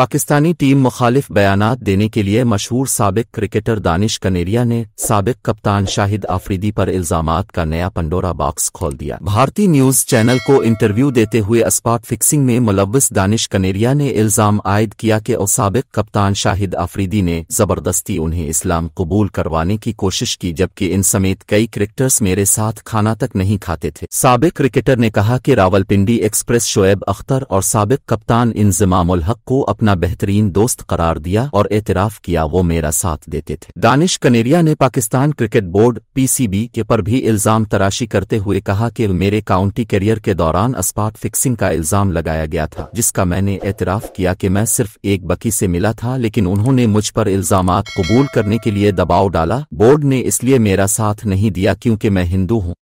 Pakistani team मुखालिफ बयान देने के लिए मशहूर सबक क्रिकेटर दानिश कनेरिया ने सबक कप्तान शाहिद आफरीदी पर इल्जाम का नया पंडोरा बॉक्स खोल दिया भारतीय न्यूज चैनल को इंटरव्यू देते हुए स्पॉट फिक्सिंग में मुलविस दानिश कनेरिया ने इल्जाम आयद किया कि सबक कप्तान शाहिद आफरीदी ने जबरदस्ती उन्हें इस्लाम कबूल करवाने की कोशिश की जबकि इन समेत कई क्रिकेटर्स मेरे साथ खाना तक नहीं खाते थे सबक क्रिकेटर ने कहा कि रावलपिंडी एक्सप्रेस शोएब अख्तर और सबक कप्तान इंजमाम हक को अपना अपना बेहतरीन दोस्त करार दिया और एतराफ किया वो मेरा साथ देते थे दानिश कनेरिया ने पाकिस्तान क्रिकेट बोर्ड पीसीबी के पर भी इल्जाम तराशी करते हुए कहा कि मेरे काउंटी करियर के दौरान स्पॉट फिक्सिंग का इल्जाम लगाया गया था जिसका मैंने एतराफ किया कि मैं सिर्फ एक बकी से मिला था लेकिन उन्होंने मुझ पर इल्जाम कबूल करने के लिए दबाव डाला बोर्ड ने इसलिए मेरा साथ नहीं दिया क्योंकि मैं हिंदू हूँ